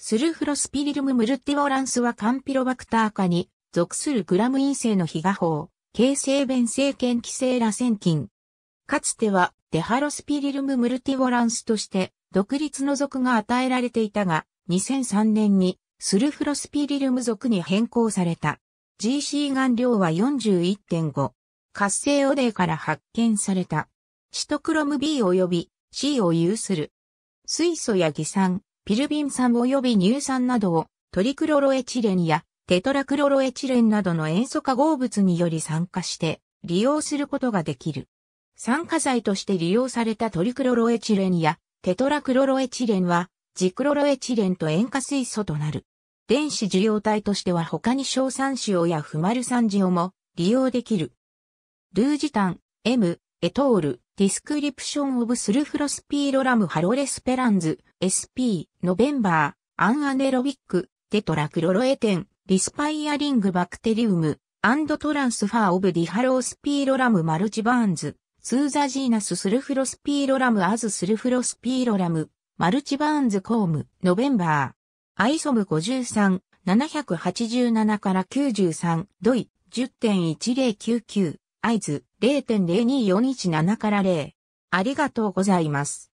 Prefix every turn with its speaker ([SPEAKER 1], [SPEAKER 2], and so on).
[SPEAKER 1] ス
[SPEAKER 2] ルフロスピリルムムルティボランスはカンピロバクター科に属するグラム陰性の非画法、形成弁性腱気性螺旋菌。かつてはデハロスピリルムムルティボランスとして独立の属が与えられていたが、2003年にスルフロスピリルム属に変更された。GC 含量は41.5。活性オデーから発見された。シトクロム B 及び C を有する。水素や偽酸、ピルビン酸及び乳酸などをトリクロロエチレンやテトラクロロエチレンなどの塩素化合物により酸化して利用することができる。酸化剤として利用されたトリクロロエチレンやテトラクロロエチレンはジクロロエチレンと塩化水素となる。電子受容体としては他に硝酸塩やフマル酸塩も利用できる。ルージタン、M、エトール、ディスクリプション・オブ・スルフロスピーロラム・ハロレスペランズ、SP、ノベンバー、アンアネロビック、テトラクロロエテン、リスパイアリング・バクテリウム、アンドトランスファー・オブ・ディハロースピーロラム・マルチバーンズ、ツーザジーナス・スルフロスピーロラム・アズ・スルフロスピーロラム、マルチバーンズ・コーム、ノベンバー、アイソム53、787から93、ドイ、10.1099。合図0.02417から0。ありが
[SPEAKER 1] とうございます。